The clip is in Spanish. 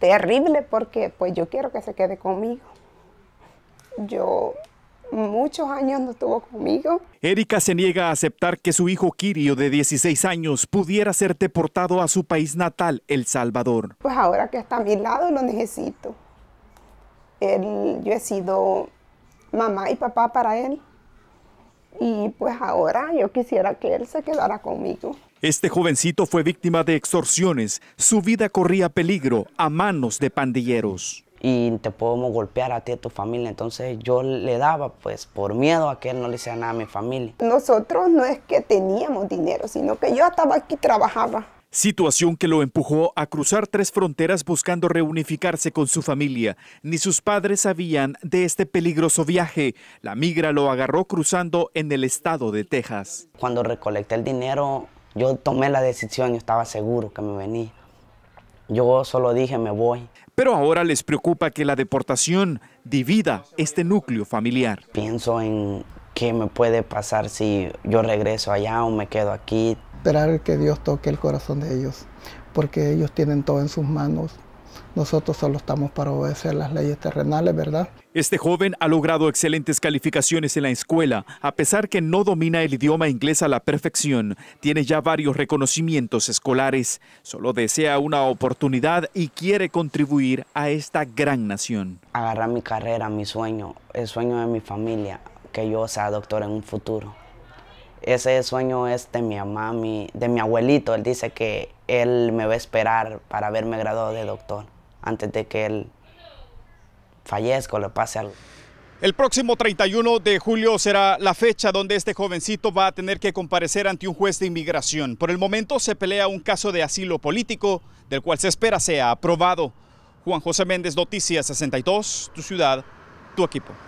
terrible porque pues yo quiero que se quede conmigo. Yo muchos años no estuvo conmigo. Erika se niega a aceptar que su hijo Kirio de 16 años pudiera ser deportado a su país natal, El Salvador. Pues ahora que está a mi lado lo necesito. yo he sido mamá y papá para él y pues ahora yo quisiera que él se quedara conmigo. Este jovencito fue víctima de extorsiones. Su vida corría peligro a manos de pandilleros. Y te podemos golpear a ti y a tu familia. Entonces yo le daba, pues, por miedo a que él no le hiciera nada a mi familia. Nosotros no es que teníamos dinero, sino que yo estaba aquí, trabajaba. Situación que lo empujó a cruzar tres fronteras buscando reunificarse con su familia. Ni sus padres sabían de este peligroso viaje. La migra lo agarró cruzando en el estado de Texas. Cuando recolecté el dinero, yo tomé la decisión, yo estaba seguro que me venía. Yo solo dije, me voy. Pero ahora les preocupa que la deportación divida este núcleo familiar. Pienso en qué me puede pasar si yo regreso allá o me quedo aquí esperar que Dios toque el corazón de ellos, porque ellos tienen todo en sus manos. Nosotros solo estamos para obedecer las leyes terrenales, ¿verdad? Este joven ha logrado excelentes calificaciones en la escuela, a pesar que no domina el idioma inglés a la perfección. Tiene ya varios reconocimientos escolares. Solo desea una oportunidad y quiere contribuir a esta gran nación. Agarrar mi carrera, mi sueño, el sueño de mi familia, que yo sea doctor en un futuro ese sueño es de mi mamá, de mi abuelito. Él dice que él me va a esperar para haberme graduado de doctor antes de que él fallezca o le pase algo. El próximo 31 de julio será la fecha donde este jovencito va a tener que comparecer ante un juez de inmigración. Por el momento se pelea un caso de asilo político, del cual se espera sea aprobado. Juan José Méndez, Noticias 62, tu ciudad, tu equipo.